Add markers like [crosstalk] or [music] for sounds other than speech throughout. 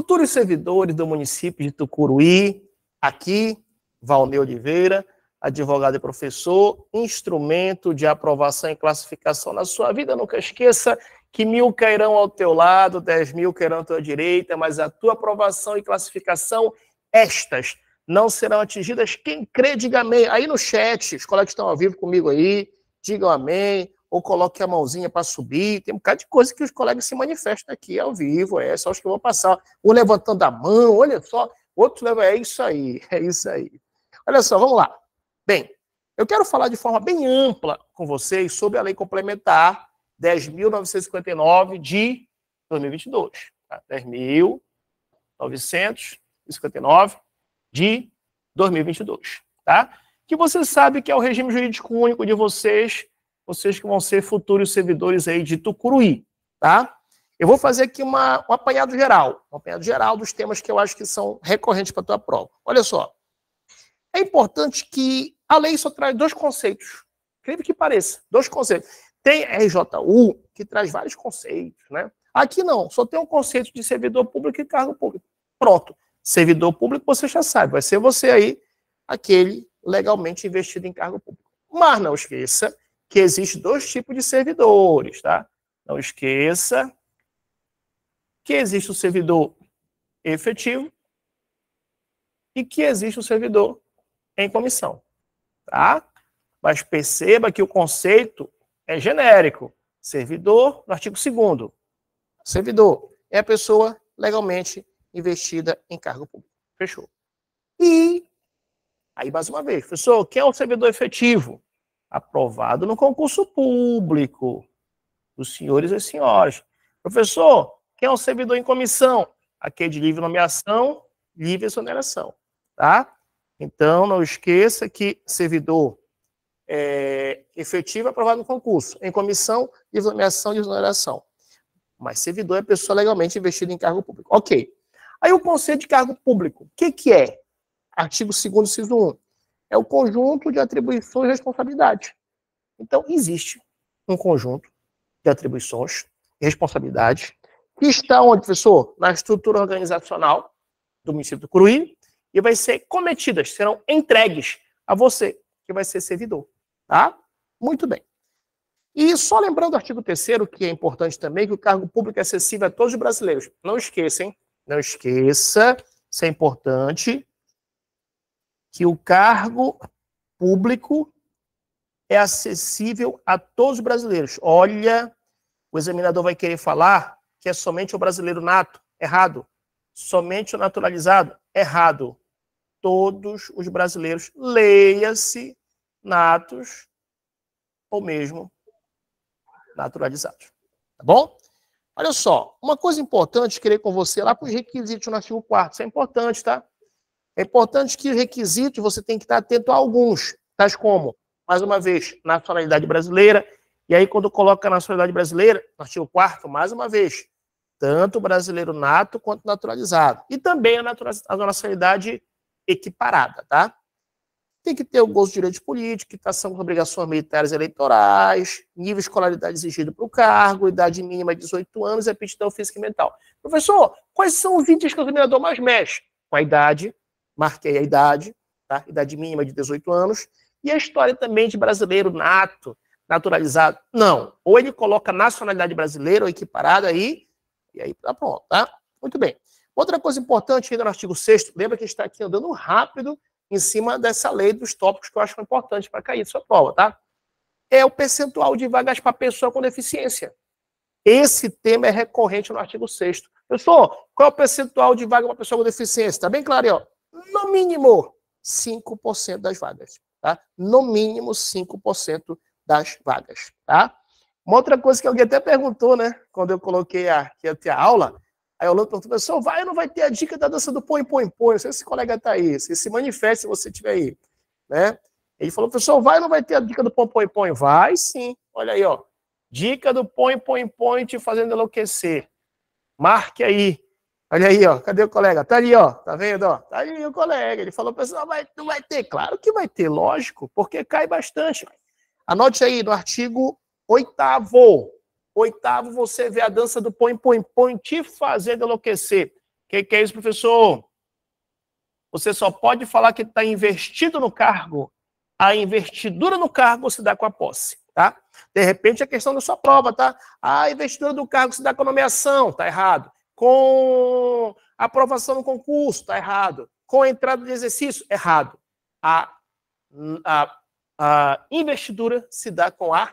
futuros servidores do município de Tucuruí, aqui, Valnei Oliveira, advogado e professor, instrumento de aprovação e classificação na sua vida. Nunca esqueça que mil cairão ao teu lado, dez mil cairão à tua direita, mas a tua aprovação e classificação, estas não serão atingidas. Quem crê, diga amém. Aí no chat, os colegas que estão ao vivo comigo aí, digam amém ou coloque a mãozinha para subir. Tem um bocado de coisa que os colegas se manifestam aqui ao vivo, é só os que vão passar. Um levantando a mão, olha só, outro leva. É isso aí, [laughs] é isso aí. Olha só, vamos lá. Bem, eu quero falar de forma bem ampla com vocês sobre a lei complementar 10.959 de 2022. Tá? 10.959 de 2022, tá? Que você sabe que é o regime jurídico único de vocês vocês que vão ser futuros servidores aí de Tucuruí, tá? Eu vou fazer aqui uma, um apanhado geral, um apanhado geral dos temas que eu acho que são recorrentes para a tua prova. Olha só, é importante que a lei só traz dois conceitos, incrível que pareça, dois conceitos. Tem RJU, que traz vários conceitos, né? Aqui não, só tem um conceito de servidor público e cargo público. Pronto, servidor público você já sabe, vai ser você aí, aquele legalmente investido em cargo público. Mas não esqueça que existe dois tipos de servidores, tá? Não esqueça que existe o servidor efetivo e que existe o servidor em comissão, tá? Mas perceba que o conceito é genérico. Servidor, no artigo 2 servidor é a pessoa legalmente investida em cargo público. Fechou. E aí, mais uma vez, professor, quem é o servidor efetivo? aprovado no concurso público. Os senhores e senhoras. Professor, quem é o servidor em comissão? Aqui é de livre nomeação, livre exoneração, tá? Então, não esqueça que servidor é, efetivo é aprovado no concurso, em comissão, livre nomeação e exoneração. Mas servidor é pessoa legalmente investida em cargo público. Ok. Aí o conceito de cargo público, o que, que é? Artigo 2 inciso 1 é o conjunto de atribuições e responsabilidades. Então, existe um conjunto de atribuições e responsabilidades que está onde, professor? Na estrutura organizacional do município do Curuí e vai ser cometidas, serão entregues a você, que vai ser servidor. Tá? Muito bem. E só lembrando o artigo 3 que é importante também, que o cargo público é acessível a todos os brasileiros. Não esqueça, hein? Não esqueça, isso é importante que o cargo público é acessível a todos os brasileiros. Olha, o examinador vai querer falar que é somente o brasileiro nato, errado. Somente o naturalizado, errado. Todos os brasileiros, leia-se natos ou mesmo naturalizados. Tá bom? Olha só, uma coisa importante, querer com você lá com os requisitos no artigo 4 isso é importante, tá? É importante que os requisitos você tem que estar atento a alguns, tais como, mais uma vez, nacionalidade brasileira. E aí, quando coloca a nacionalidade brasileira, artigo 4 mais uma vez, tanto brasileiro nato quanto naturalizado. E também a, natura, a nacionalidade equiparada, tá? Tem que ter o gozo de direito político, quitação tá, com obrigações militares e eleitorais, nível de escolaridade exigido para o cargo, idade mínima de 18 anos e aptidão física e mental. Professor, quais são os itens que o examinador mais mexe? Com a idade, marquei a idade, tá? idade mínima de 18 anos, e a história também de brasileiro nato, naturalizado. Não, ou ele coloca nacionalidade brasileira ou equiparada aí, e aí tá pronto, tá? Muito bem. Outra coisa importante ainda no artigo 6 lembra que está aqui andando rápido em cima dessa lei dos tópicos que eu acho é importante para cair sua prova, tá? É o percentual de vagas para pessoa com deficiência. Esse tema é recorrente no artigo 6 Pessoal, qual é o percentual de vaga para pessoa com deficiência? Tá bem claro aí, ó no mínimo 5% das vagas. Tá? No mínimo 5% das vagas. Tá? Uma outra coisa que alguém até perguntou, né? Quando eu coloquei a, que ia ter a aula, aí o Lula perguntou, vai ou não vai ter a dica da dança do põe, põe, põe? Não sei se esse colega está aí, se se manifeste se você estiver aí. Né? Ele falou, professor, vai ou não vai ter a dica do põe, põe, põe? Vai sim. Olha aí, ó. Dica do põe, põe, põe te fazendo enlouquecer. Marque aí Olha aí, ó. Cadê o colega? Tá ali, ó. Tá vendo, ó? Tá ali o colega. Ele falou, pessoal, vai, não vai ter. Claro que vai ter, lógico, porque cai bastante. Anote aí no artigo oitavo. Oitavo, você vê a dança do põe, põe, põe te fazendo enlouquecer. O que, que é isso, professor? Você só pode falar que está investido no cargo. A investidura no cargo se dá com a posse, tá? De repente é questão da sua prova, tá? Ah, a investidura do cargo se dá com a nomeação, tá errado com aprovação no concurso, está errado. Com entrada de exercício, errado. A, a, a investidura se dá com a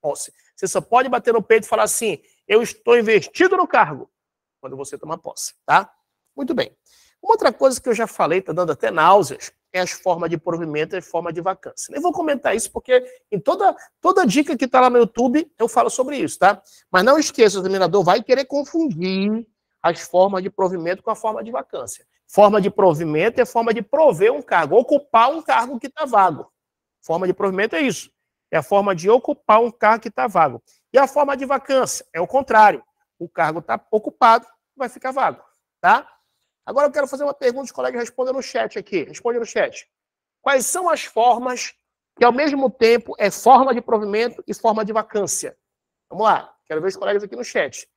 posse. Você só pode bater no peito e falar assim: eu estou investido no cargo, quando você toma posse, tá? Muito bem. Uma outra coisa que eu já falei, está dando até náuseas, é as formas de provimento e forma de vacância. Eu vou comentar isso porque em toda, toda dica que está lá no YouTube eu falo sobre isso, tá? Mas não esqueça, o examinador vai querer confundir as formas de provimento com a forma de vacância. Forma de provimento é forma de prover um cargo, ocupar um cargo que está vago. Forma de provimento é isso. É a forma de ocupar um cargo que está vago. E a forma de vacância é o contrário. O cargo está ocupado, vai ficar vago. Tá? Agora eu quero fazer uma pergunta, os colegas respondam no chat aqui. Responda no chat. Quais são as formas que, ao mesmo tempo, é forma de provimento e forma de vacância? Vamos lá, quero ver os colegas aqui no chat.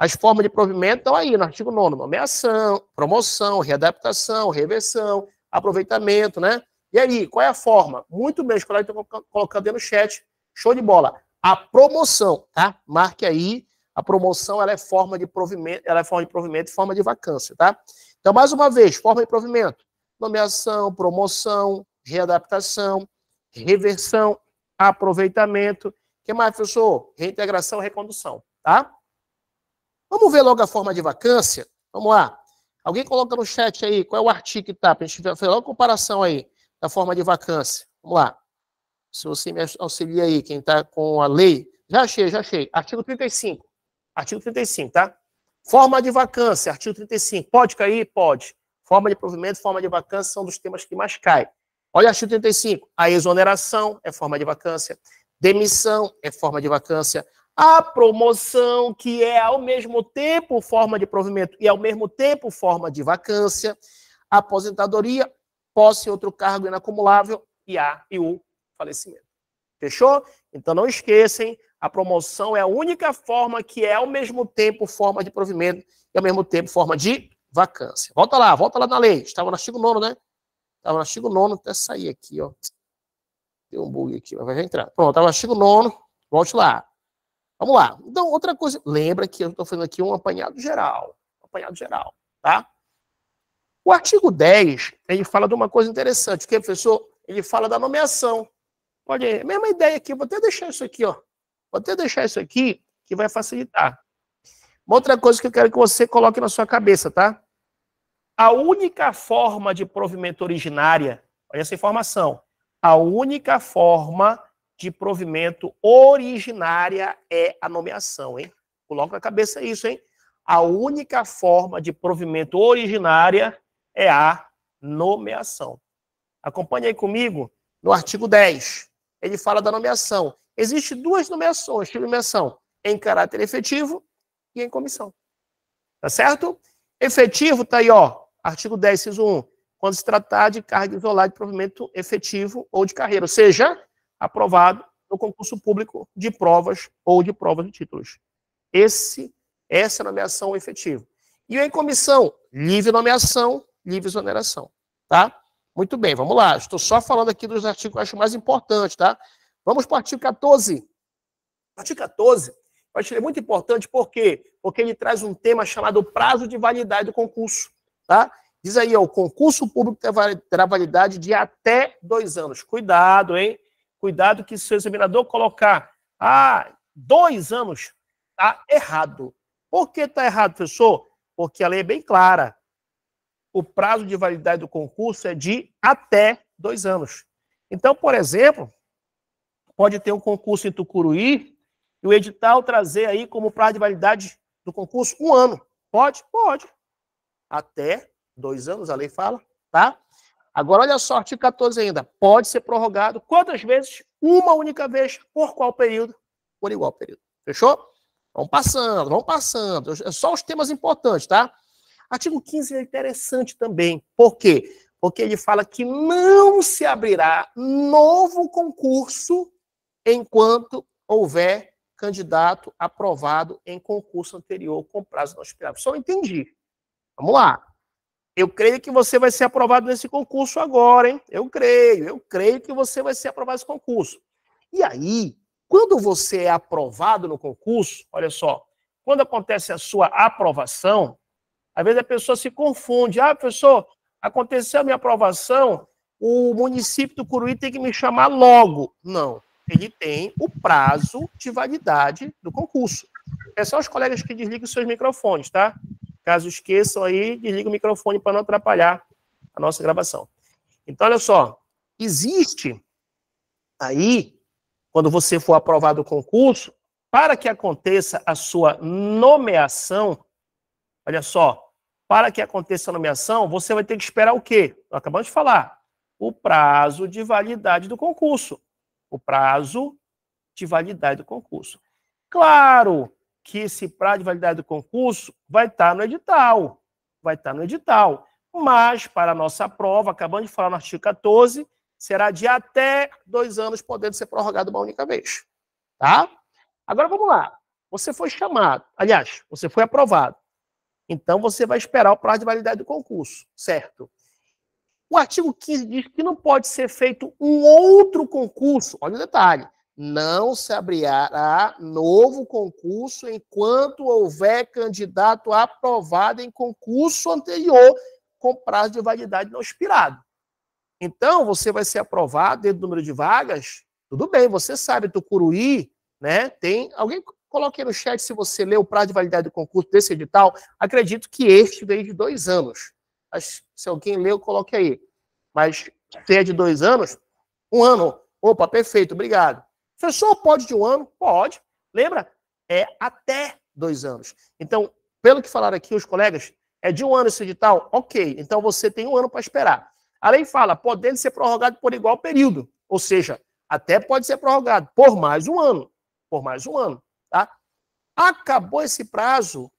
As formas de provimento estão aí no artigo 9 nomeação, promoção, readaptação, reversão, aproveitamento, né? E aí, qual é a forma? Muito bem, os colegas estão colocando aí no chat. Show de bola. A promoção, tá? Marque aí. A promoção ela é forma de provimento, ela é forma de provimento e forma de vacância, tá? Então, mais uma vez, forma de provimento: nomeação, promoção, readaptação, reversão, aproveitamento. O que mais, professor? Reintegração, recondução, tá? Vamos ver logo a forma de vacância? Vamos lá. Alguém coloca no chat aí qual é o artigo que está, para a gente ver logo a comparação aí da forma de vacância. Vamos lá. Se você me auxilia aí, quem está com a lei. Já achei, já achei. Artigo 35. Artigo 35, tá? Forma de vacância, artigo 35. Pode cair? Pode. Forma de provimento, forma de vacância são dos temas que mais caem. Olha o artigo 35. A exoneração é forma de vacância. Demissão é forma de vacância. A promoção, que é ao mesmo tempo forma de provimento e ao mesmo tempo forma de vacância. A aposentadoria, posse em outro cargo inacumulável e a e o falecimento. Fechou? Então não esqueçam, a promoção é a única forma que é ao mesmo tempo forma de provimento e ao mesmo tempo forma de vacância. Volta lá, volta lá na lei. Estava no artigo 9, né? Estava no artigo 9, até sair aqui, ó. Deu um bug aqui, mas vai entrar. Pronto, estava no artigo 9. Volte lá. Vamos lá. Então, outra coisa. Lembra que eu estou fazendo aqui um apanhado geral. Um apanhado geral, tá? O artigo 10, ele fala de uma coisa interessante, que, professor, ele fala da nomeação. Olha aí, mesma ideia aqui, vou até deixar isso aqui, ó. Vou até deixar isso aqui, que vai facilitar. Uma outra coisa que eu quero que você coloque na sua cabeça, tá? A única forma de provimento originária, olha essa informação, a única forma de provimento originária é a nomeação, hein? Coloca na cabeça isso, hein? A única forma de provimento originária é a nomeação. Acompanhe aí comigo no artigo 10. Ele fala da nomeação. Existem duas nomeações, tipo de nomeação, em caráter efetivo e em comissão. Tá certo? Efetivo tá aí, ó, artigo 10, inciso 1, quando se tratar de cargo isolado de provimento efetivo ou de carreira, ou seja, aprovado no concurso público de provas ou de provas de títulos. Esse, essa é a nomeação efetiva. E em comissão, livre nomeação, livre exoneração. Tá? Muito bem, vamos lá. Estou só falando aqui dos artigos que eu acho mais importantes, tá? Vamos para o artigo 14. Artigo 14, eu acho ele é muito importante, por quê? Porque ele traz um tema chamado prazo de validade do concurso, tá? Diz aí, ó, o concurso público terá validade de até dois anos. Cuidado, hein? Cuidado que se o examinador colocar, ah, dois anos, está errado. Por que está errado, professor? Porque a lei é bem clara. O prazo de validade do concurso é de até dois anos. Então, por exemplo, pode ter um concurso em Tucuruí e o edital trazer aí como prazo de validade do concurso um ano. Pode? Pode. Até dois anos, a lei fala, tá? Agora, olha só, artigo 14 ainda. Pode ser prorrogado quantas vezes? Uma única vez. Por qual período? Por igual período. Fechou? Vamos passando, vamos passando. É só os temas importantes, tá? Artigo 15 é interessante também. Por quê? Porque ele fala que não se abrirá novo concurso enquanto houver candidato aprovado em concurso anterior com prazo não expirado. Só entendi. Vamos lá. Eu creio que você vai ser aprovado nesse concurso agora, hein? Eu creio, eu creio que você vai ser aprovado nesse concurso. E aí, quando você é aprovado no concurso, olha só, quando acontece a sua aprovação, às vezes a pessoa se confunde. Ah, professor, aconteceu a minha aprovação, o município do Curuí tem que me chamar logo. Não, ele tem o prazo de validade do concurso. É só os colegas que desligam seus microfones, tá? Caso esqueçam aí, desliga o microfone para não atrapalhar a nossa gravação. Então, olha só, existe aí, quando você for aprovado o concurso, para que aconteça a sua nomeação, olha só, para que aconteça a nomeação, você vai ter que esperar o quê? Nós acabamos de falar. O prazo de validade do concurso. O prazo de validade do concurso. Claro que esse prazo de validade do concurso vai estar no edital. Vai estar no edital. Mas, para a nossa prova, acabando de falar no artigo 14, será de até dois anos, podendo ser prorrogado uma única vez. Tá? Agora vamos lá. Você foi chamado, aliás, você foi aprovado. Então você vai esperar o prazo de validade do concurso, certo? O artigo 15 diz que não pode ser feito um outro concurso, olha o detalhe, não se abrirá novo concurso enquanto houver candidato aprovado em concurso anterior com prazo de validade não expirado. Então, você vai ser aprovado dentro do número de vagas, tudo bem, você sabe, Tucuruí, né, tem... Alguém coloque aí no chat se você leu o prazo de validade do concurso desse edital, acredito que este veio de dois anos. Mas, se alguém leu, coloque aí. Mas se é de dois anos, um ano. Opa, perfeito, obrigado. Fechou? Pode de um ano? Pode. Lembra? É até dois anos. Então, pelo que falaram aqui os colegas, é de um ano esse edital? Ok. Então, você tem um ano para esperar. A lei fala, podendo ser prorrogado por igual período. Ou seja, até pode ser prorrogado por mais um ano. Por mais um ano. Tá? Acabou esse prazo,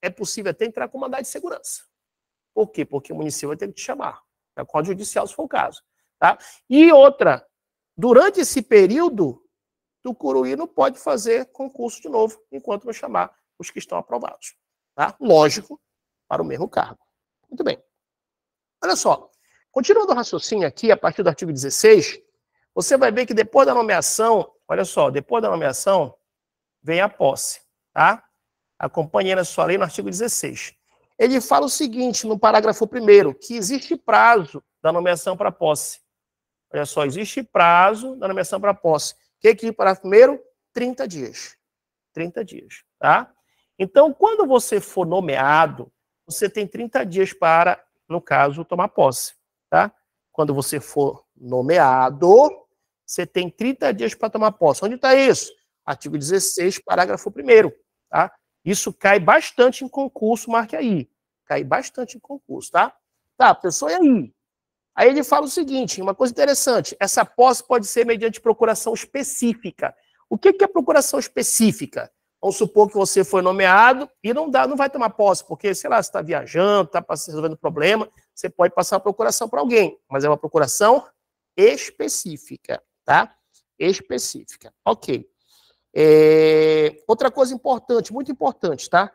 é possível até entrar com mandado de segurança. Por quê? Porque o município vai ter que te chamar. É código judicial, se for o caso. Tá? E outra, durante esse período, do Curuí não pode fazer concurso de novo, enquanto não chamar os que estão aprovados. Tá? Lógico, para o mesmo cargo. Muito bem. Olha só, continuando o raciocínio aqui, a partir do artigo 16, você vai ver que depois da nomeação, olha só, depois da nomeação, vem a posse, tá? Acompanhe na sua lei no artigo 16. Ele fala o seguinte, no parágrafo 1 que existe prazo da nomeação para posse. Olha só, existe prazo da nomeação para posse. Tem que ir para primeiro 30 dias. 30 dias, tá? Então, quando você for nomeado, você tem 30 dias para, no caso, tomar posse, tá? Quando você for nomeado, você tem 30 dias para tomar posse. Onde está isso? Artigo 16, parágrafo 1 tá? Isso cai bastante em concurso, marque aí. Cai bastante em concurso, tá? Tá, pessoal, e aí? Aí ele fala o seguinte, uma coisa interessante, essa posse pode ser mediante procuração específica. O que é procuração específica? Vamos supor que você foi nomeado e não dá, não vai tomar posse, porque, sei lá, você está viajando, está resolvendo problema, você pode passar a procuração para alguém, mas é uma procuração específica, tá? Específica. Ok. É... Outra coisa importante, muito importante, tá?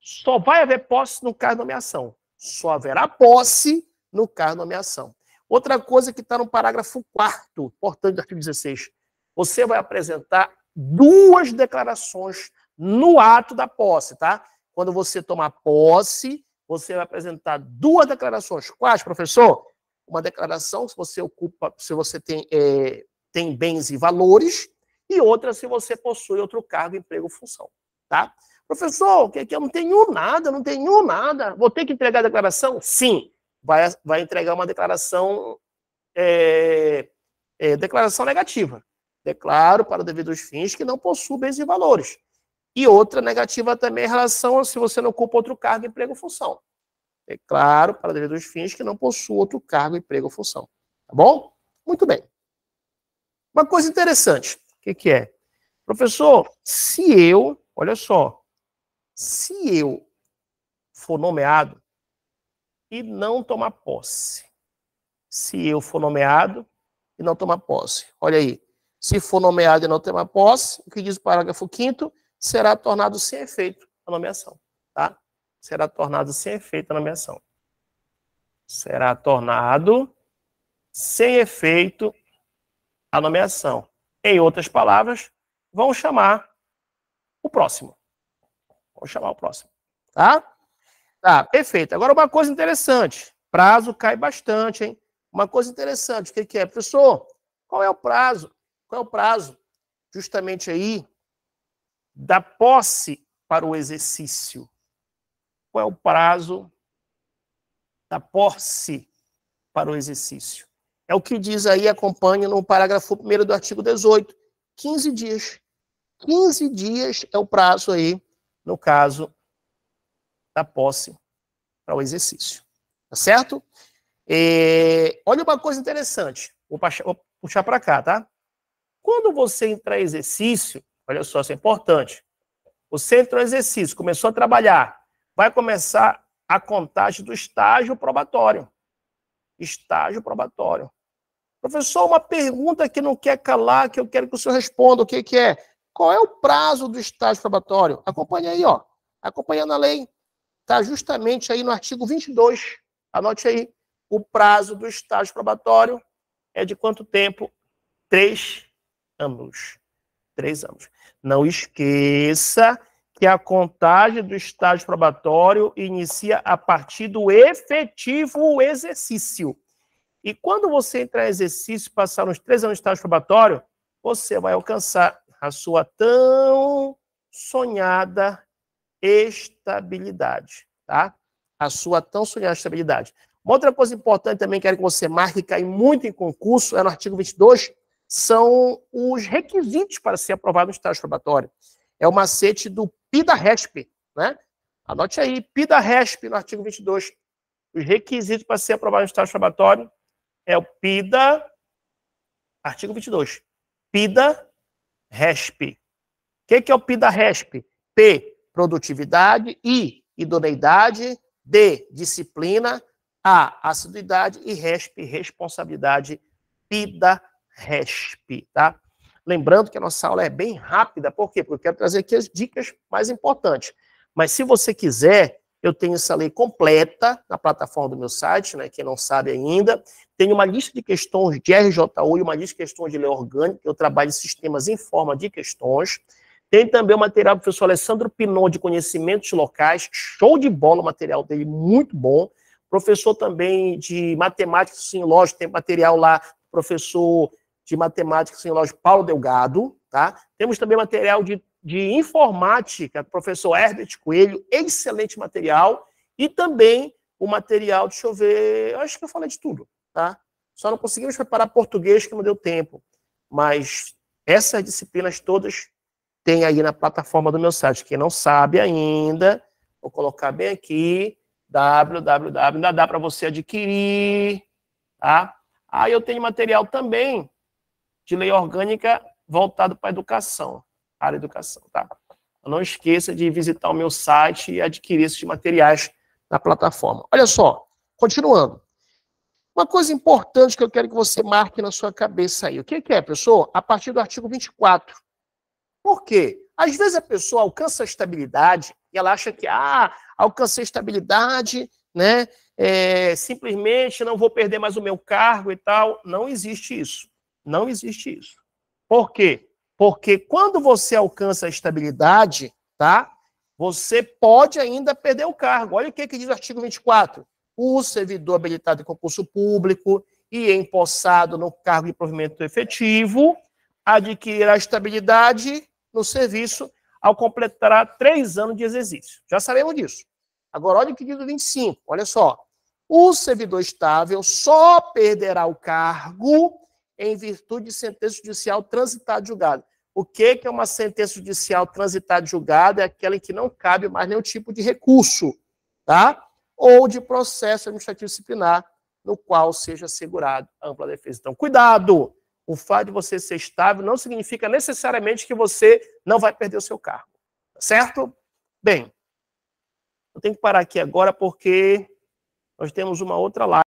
Só vai haver posse no caso de nomeação. Só haverá posse no cargo de nomeação. Outra coisa que está no parágrafo 4 importante do artigo 16. Você vai apresentar duas declarações no ato da posse, tá? Quando você tomar posse, você vai apresentar duas declarações. Quais, professor? Uma declaração se você ocupa, se você tem, é, tem bens e valores, e outra se você possui outro cargo, emprego ou função, tá? Professor, o que é que eu não tenho nada, não tenho nada. Vou ter que entregar a declaração? Sim vai, vai entregar uma declaração é, é, declaração negativa. Declaro para o dever fins que não possuo bens e valores. E outra negativa também é em relação a se você não ocupa outro cargo, emprego ou função. Declaro para o dever fins que não possuo outro cargo, emprego ou função. Tá bom? Muito bem. Uma coisa interessante. O que, que é? Professor, se eu, olha só, se eu for nomeado e não tomar posse. Se eu for nomeado e não tomar posse. Olha aí. Se for nomeado e não tomar posse, o que diz o parágrafo 5 será tornado sem efeito a nomeação, tá? Será tornado sem efeito a nomeação. Será tornado sem efeito a nomeação. Em outras palavras, vão chamar o próximo. Vão chamar o próximo, tá? Tá, perfeito. Agora, uma coisa interessante. Prazo cai bastante, hein? Uma coisa interessante. O que, que é, professor? Qual é o prazo? Qual é o prazo? Justamente aí, da posse para o exercício. Qual é o prazo da posse para o exercício? É o que diz aí, acompanha no parágrafo 1 do artigo 18. 15 dias. 15 dias é o prazo aí, no caso, da posse para o exercício. Tá certo? E, é, olha uma coisa interessante. Vou puxar, para cá, tá? Quando você entrar em exercício, olha só, isso é importante. Você entrou em exercício, começou a trabalhar, vai começar a contagem do estágio probatório. Estágio probatório. Professor, uma pergunta que não quer calar, que eu quero que o senhor responda. O que, que é? Qual é o prazo do estágio probatório? Acompanha aí, ó. Acompanhando a lei está justamente aí no artigo 22. Anote aí. O prazo do estágio probatório é de quanto tempo? Três anos. Três anos. Não esqueça que a contagem do estágio probatório inicia a partir do efetivo exercício. E quando você entrar em exercício, passar uns três anos de estágio probatório, você vai alcançar a sua tão sonhada estabilidade, tá? A sua tão sonhada estabilidade. Uma outra coisa importante também quero que você marque, que cai muito em concurso, é no artigo 22, são os requisitos para ser aprovado no estágio probatório. É o macete do PIDA-RESP, né? Anote aí, PIDA-RESP no artigo 22. Os requisitos para ser aprovado no estágio probatório é o PIDA, artigo 22, PIDA-RESP. O que, que é o PIDA-RESP? P, produtividade, I, idoneidade, D, disciplina, A, assiduidade e RESP, responsabilidade PIDA RESP, tá? Lembrando que a nossa aula é bem rápida, por quê? Porque eu quero trazer aqui as dicas mais importantes. Mas se você quiser, eu tenho essa lei completa na plataforma do meu site, né? Quem não sabe ainda, tenho uma lista de questões de RJU e uma lista de questões de lei orgânica, eu trabalho sistemas em forma de questões. Tem também o material do professor Alessandro Pinon de Conhecimentos Locais, show de bola o material dele, muito bom. Professor também de Matemática Sim Lógico, tem material lá, professor de Matemática Sim Lógico Paulo Delgado, tá? Temos também material de, de Informática, professor Herbert Coelho, excelente material. E também o material, deixa eu ver, eu acho que eu falei de tudo, tá? Só não conseguimos preparar português que não deu tempo, mas essas disciplinas todas tem aí na plataforma do meu site. Quem não sabe ainda, vou colocar bem aqui, www, ainda dá para você adquirir, tá? Aí ah, eu tenho material também de lei orgânica voltado para a educação, área educação, tá? não esqueça de visitar o meu site e adquirir esses materiais na plataforma. Olha só, continuando. Uma coisa importante que eu quero que você marque na sua cabeça aí. O que é, pessoal? A partir do artigo 24 por quê? Às vezes a pessoa alcança a estabilidade e ela acha que, ah, alcancei estabilidade, né? É, simplesmente não vou perder mais o meu cargo e tal. Não existe isso. Não existe isso. Por quê? Porque quando você alcança a estabilidade, tá? Você pode ainda perder o cargo. Olha o que, é que diz o artigo 24. O servidor habilitado em concurso público e empossado no cargo de provimento efetivo adquirirá estabilidade no serviço ao completar três anos de exercício. Já sabemos disso. Agora, olha o que diz o 25, olha só. O servidor estável só perderá o cargo em virtude de sentença judicial transitada julgado. O é que é uma sentença judicial transitada julgado? É aquela em que não cabe mais nenhum tipo de recurso, tá? Ou de processo administrativo disciplinar, no qual seja assegurado ampla defesa. Então, cuidado! o fato de você ser estável não significa necessariamente que você não vai perder o seu cargo. Tá certo? Bem, eu tenho que parar aqui agora porque nós temos uma outra live.